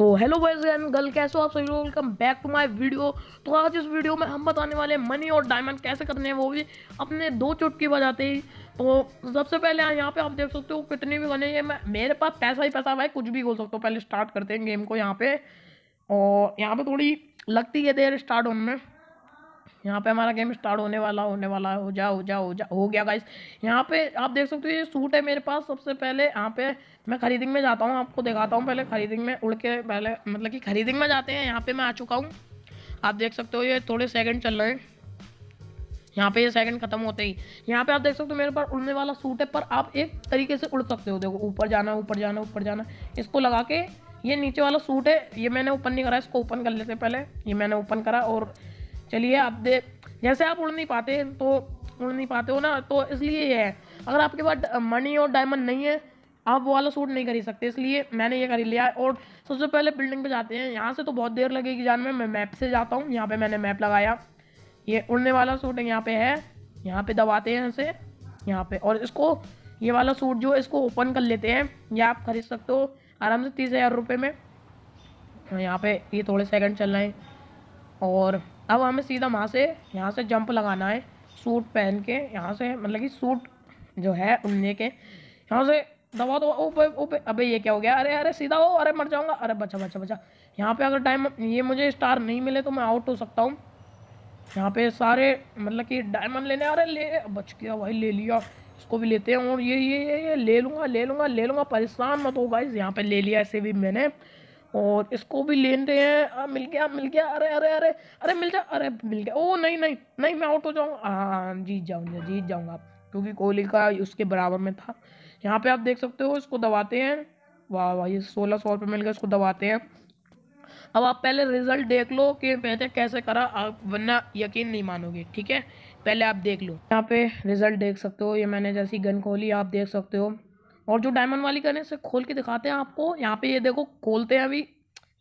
तो hello and girl कैसे हो आप सभी लोग welcome back to my video तो आज इस वीडियो में हम बताने वाले हैं मनी और डायमंड कैसे करने हैं वो भी अपने दो चुटकी बजाते ही तो सबसे पहले यहाँ पे आप देख सकते हो कितने भी बने ये मेरे पास पैसा ही पैसा भाई कुछ भी बोल सकते हो पहले स्टार्ट करते हैं गेम को यहाँ पे और यहाँ पर थोड़ी लगती है देर स्टार्ट होने में यहाँ पे हमारा गेम स्टार्ट होने वाला होने वाला हो जा हो जा हो जा हो गया गाइस यहाँ पे आप देख सकते हो ये सूट है मेरे पास सबसे पहले यहाँ पे मैं खरीदिंग में जाता हूँ आपको दिखाता हूँ पहले खरीदिंग में उड़ के पहले मतलब कि खरीदिंग में जाते हैं यहाँ पे मैं आ चुका हूँ आप देख सकते हो ये थोड़े सेकंड चल रहे हैं यहाँ पे ये सेकंड खत्म होते ही यहाँ पे आप देख सकते हो मेरे पास उड़ने वाला सूट है पर आप एक तरीके से उड़ सकते हो देखो ऊपर जाना ऊपर जाना ऊपर जाना इसको लगा के ये नीचे वाला सूट है ये मैंने ओपन नहीं करा इसको ओपन कर लेते पहले ये मैंने ओपन करा और चलिए आप दे जैसे आप उड़ नहीं पाते तो उड़ नहीं पाते हो ना तो इसलिए ये है अगर आपके पास मनी और डायमंड नहीं है आप वो वाला सूट नहीं खरीद सकते इसलिए मैंने ये खरीद लिया और सबसे पहले बिल्डिंग पे जाते हैं यहाँ से तो बहुत देर लगेगी जान में मैं मैप से जाता हूँ यहाँ पे मैंने मैप लगाया ये उड़ने वाला सूट यहाँ पे है यहाँ पे दबाते हैं इसे यहाँ पे और इसको ये वाला सूट जो इसको ओपन कर लेते हैं या आप खरीद सकते हो आराम से तीस हज़ार रुपये में यहाँ पर ये थोड़े सेकेंड चल रहे हैं और अब हमें सीधा वहाँ से यहाँ से जंप लगाना है सूट पहन के यहाँ से मतलब कि सूट जो है उनने के यहाँ से दबा दो ऊपर ऊपर अबे ये क्या हो गया अरे अरे सीधा हो अरे मर जाऊँगा अरे बचा बचा बचा यहाँ पे अगर टाइम ये मुझे स्टार नहीं मिले तो मैं आउट हो सकता हूँ यहाँ पे सारे मतलब कि डायमंड लेने अरे ले बच गया भाई ले लिया इसको भी लेते हैं और ये ये ये, ये ले लूँगा ले लूँगा ले लूँगा परेशान मत हो गाइज यहाँ पर ले लिया ऐसे भी मैंने और इसको भी लेते हैं आ, मिल गया मिल गया अरे अरे अरे अरे मिल जा अरे मिल गया ओ नहीं नहीं नहीं मैं आउट हो जाऊँगा हाँ जीत जाऊँगा जीत जाऊँगा क्योंकि कोहली का उसके बराबर में था यहाँ पे आप देख सकते हो इसको दबाते हैं वाह वाह ये सोलह सौ रुपये मिल गया इसको दबाते हैं अब आप पहले रिजल्ट देख लो कि मैंने कैसे करा आप वरना यकीन नहीं मानोगे ठीक है पहले आप देख लो यहाँ पे रिजल्ट देख सकते हो ये मैंने जैसी गन खोली आप देख सकते हो और जो डायमंड वाली करें इसे खोल के दिखाते हैं आपको यहाँ पे ये देखो खोलते हैं अभी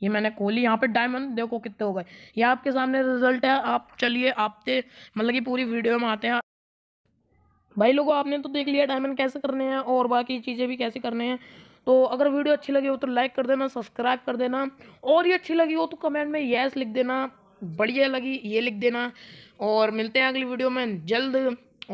ये मैंने खोली यहाँ पे डायमंड देखो कितने हो गए ये आपके सामने रिजल्ट है आप चलिए आपते मतलब कि पूरी वीडियो में आते हैं भाई लोगों आपने तो देख लिया डायमंड कैसे करने हैं और बाकी चीज़ें भी कैसे करने हैं तो अगर वीडियो अच्छी लगी हो तो लाइक कर देना सब्सक्राइब कर देना और ये अच्छी लगी हो तो कमेंट में येस लिख देना बढ़िया लगी ये लिख देना और मिलते हैं अगली वीडियो में जल्द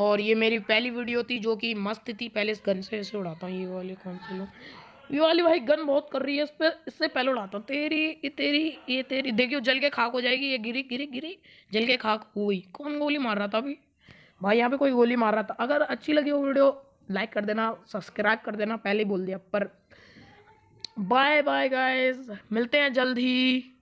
और ये मेरी पहली वीडियो थी जो कि मस्त थी पहले इस गन से ऐसे उड़ाता हूँ ये वाले कौन से लोग ये वाली भाई गन बहुत कर रही है इस पर इससे पहले उड़ाता हूँ तेरी ये तेरी ये तेरी देखियो जल के खाक हो जाएगी ये गिरी गिरी गिरी जल के खाक हुई कौन गोली मार रहा था अभी भाई यहाँ पे कोई गोली मार रहा था अगर अच्छी लगी वो वीडियो लाइक कर देना सब्सक्राइब कर देना पहले ही बोल दिया पर बाय बाय गाइज मिलते हैं जल्द ही